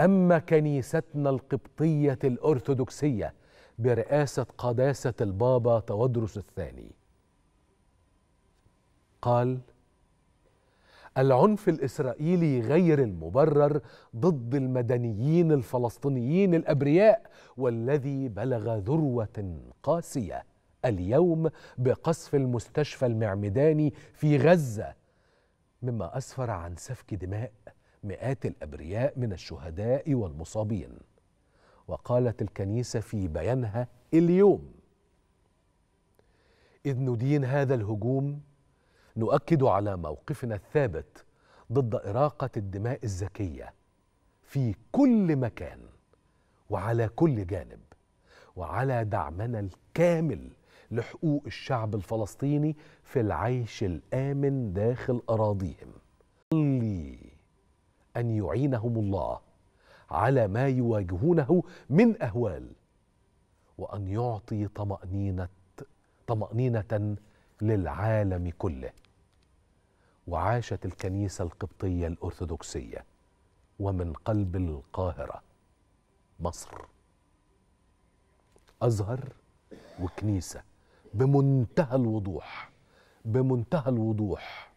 أما كنيستنا القبطية الأرثوذكسية برئاسة قداسة البابا تودرس الثاني قال العنف الإسرائيلي غير المبرر ضد المدنيين الفلسطينيين الأبرياء والذي بلغ ذروة قاسية اليوم بقصف المستشفى المعمداني في غزة مما أسفر عن سفك دماء مئات الابرياء من الشهداء والمصابين وقالت الكنيسه في بيانها اليوم اذ ندين هذا الهجوم نؤكد على موقفنا الثابت ضد اراقه الدماء الزكية في كل مكان وعلى كل جانب وعلى دعمنا الكامل لحقوق الشعب الفلسطيني في العيش الامن داخل اراضيهم ان يعينهم الله على ما يواجهونه من اهوال وان يعطي طمانينه طمانينه للعالم كله وعاشت الكنيسه القبطيه الارثوذكسيه ومن قلب القاهره مصر ازهر وكنيسه بمنتهى الوضوح بمنتهى الوضوح